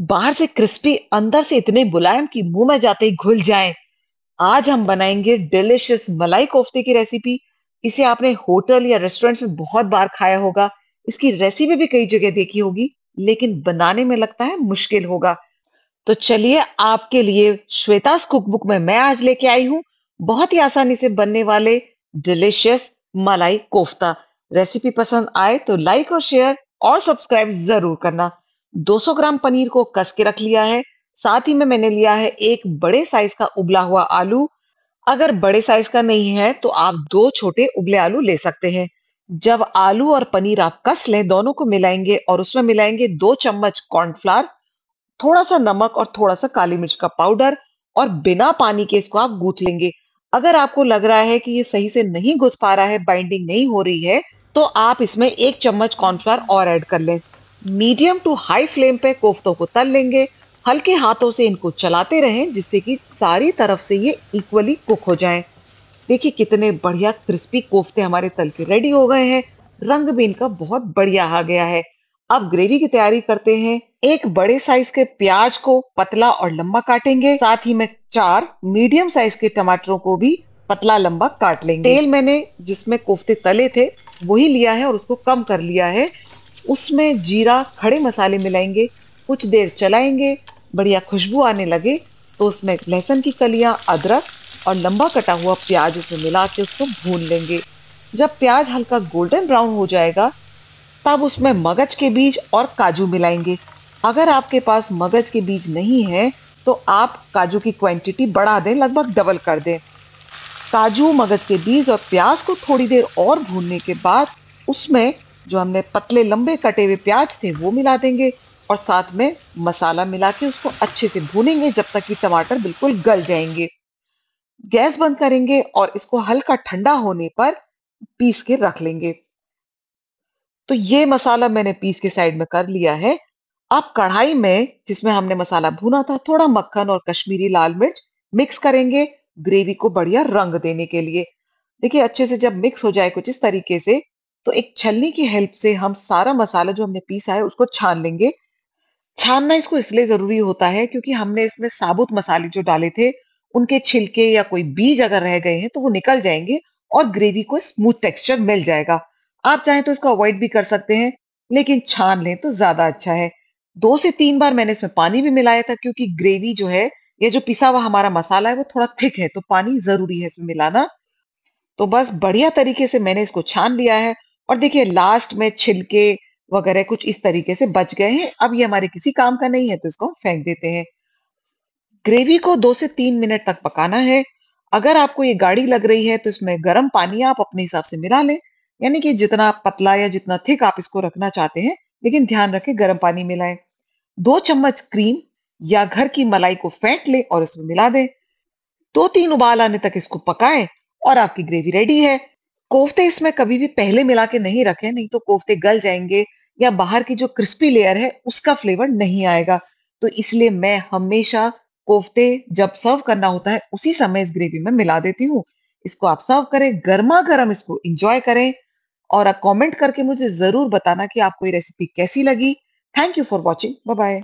बाहर से क्रिस्पी अंदर से इतने मुलायम कि मुंह में जाते ही घुल जाए आज हम बनाएंगे डिलिशियस मलाई कोफ्ते की रेसिपी इसे आपने होटल या रेस्टोरेंट में बहुत बार खाया होगा इसकी रेसिपी भी कई जगह देखी होगी लेकिन बनाने में लगता है मुश्किल होगा तो चलिए आपके लिए श्वेता कुकबुक में मैं आज लेके आई हूँ बहुत ही आसानी से बनने वाले डिलिशियस मलाई कोफ्ता रेसिपी पसंद आए तो लाइक और शेयर और सब्सक्राइब जरूर करना 200 ग्राम पनीर को कस के रख लिया है साथ ही में मैंने लिया है एक बड़े साइज का उबला हुआ आलू अगर बड़े साइज का नहीं है तो आप दो छोटे उबले आलू ले सकते हैं जब आलू और पनीर आप कस लें दोनों को मिलाएंगे और उसमें मिलाएंगे दो चम्मच कॉर्नफ्लावर थोड़ा सा नमक और थोड़ा सा काली मिर्च का पाउडर और बिना पानी के इसको आप गूथ लेंगे अगर आपको लग रहा है कि ये सही से नहीं गुथ पा रहा है बाइंडिंग नहीं हो रही है तो आप इसमें एक चम्मच कॉर्नफ्लावर और ऐड कर लें मीडियम टू हाई फ्लेम पे कोफ्तों को तल लेंगे हल्के हाथों से इनको चलाते रहें जिससे कि सारी तरफ से ये इक्वली कुक हो जाएं। देखिए कितने बढ़िया क्रिस्पी कोफ्ते हमारे तल के रेडी हो गए हैं रंग भी इनका बहुत बढ़िया आ गया है अब ग्रेवी की तैयारी करते हैं एक बड़े साइज के प्याज को पतला और लंबा काटेंगे साथ ही में चार मीडियम साइज के टमाटरों को भी पतला लंबा काट लेंगे तेल मैंने जिसमें कोफ्ते तले थे वही लिया है और उसको कम कर लिया है उसमें जीरा खड़े मसाले मिलाएंगे कुछ देर चलाएंगे बढ़िया खुशबू आने लगे तो उसमें लहसुन की कलियाँ अदरक और लंबा कटा हुआ प्याज उसमें मिला के उसको भून लेंगे जब प्याज हल्का गोल्डन ब्राउन हो जाएगा तब उसमें मगज के बीज और काजू मिलाएंगे अगर आपके पास मगज के बीज नहीं है तो आप काजू की क्वांटिटी बढ़ा दें लगभग डबल कर दें काजू मगज के बीज और प्याज को थोड़ी देर और भूनने के बाद उसमें जो हमने पतले लंबे कटे हुए प्याज थे वो मिला देंगे और साथ में मसाला मिला के उसको अच्छे से भूनेंगे जब तक कि टमाटर बिल्कुल गल जाएंगे गैस बंद करेंगे और इसको हल्का ठंडा होने पर पीस के रख लेंगे तो ये मसाला मैंने पीस के साइड में कर लिया है अब कढ़ाई में जिसमें हमने मसाला भूना था थोड़ा मक्खन और कश्मीरी लाल मिर्च मिक्स करेंगे ग्रेवी को बढ़िया रंग देने के लिए देखिए अच्छे से जब मिक्स हो जाए कुछ इस तरीके से तो एक छलनी की हेल्प से हम सारा मसाला जो हमने पीसा है उसको छान लेंगे छानना इसको इसलिए जरूरी होता है क्योंकि हमने इसमें साबुत मसाले जो डाले थे उनके छिलके या कोई बीज अगर रह गए हैं तो वो निकल जाएंगे और ग्रेवी को स्मूथ टेक्सचर मिल जाएगा आप चाहें तो इसको अवॉइड भी कर सकते हैं लेकिन छान लें तो ज्यादा अच्छा है दो से तीन बार मैंने इसमें पानी भी मिलाया था क्योंकि ग्रेवी जो है ये जो पिसा हुआ हमारा मसाला है वो थोड़ा थिक है तो पानी जरूरी है इसमें मिलाना तो बस बढ़िया तरीके से मैंने इसको छान लिया है और देखिए लास्ट में छिलके वगैरह कुछ इस तरीके से बच गए हैं अब ये हमारे किसी काम का नहीं है तो इसको हम फेंक देते हैं ग्रेवी को दो से तीन मिनट तक पकाना है अगर आपको ये गाढ़ी लग रही है तो इसमें गर्म पानी आप अपने हिसाब से मिला लें यानी कि जितना पतला या जितना थिक आप इसको रखना चाहते हैं लेकिन ध्यान रखें गर्म पानी मिलाएं दो चम्मच क्रीम या घर की मलाई को फेंट लें और इसमें मिला दें दो तीन उबाल आने तक इसको पकाएं और आपकी ग्रेवी रेडी है कोफ्ते इसमें कभी भी पहले मिला के नहीं रखें नहीं तो कोफ्ते गल जाएंगे या बाहर की जो क्रिस्पी लेयर है उसका फ्लेवर नहीं आएगा तो इसलिए मैं हमेशा कोफ्ते जब सर्व करना होता है उसी समय इस ग्रेवी में मिला देती हूँ इसको आप सर्व करें गर्मा गर्म इसको इंजॉय करें और आप कमेंट करके मुझे जरूर बताना कि आपको ये रेसिपी कैसी लगी thank you for watching bye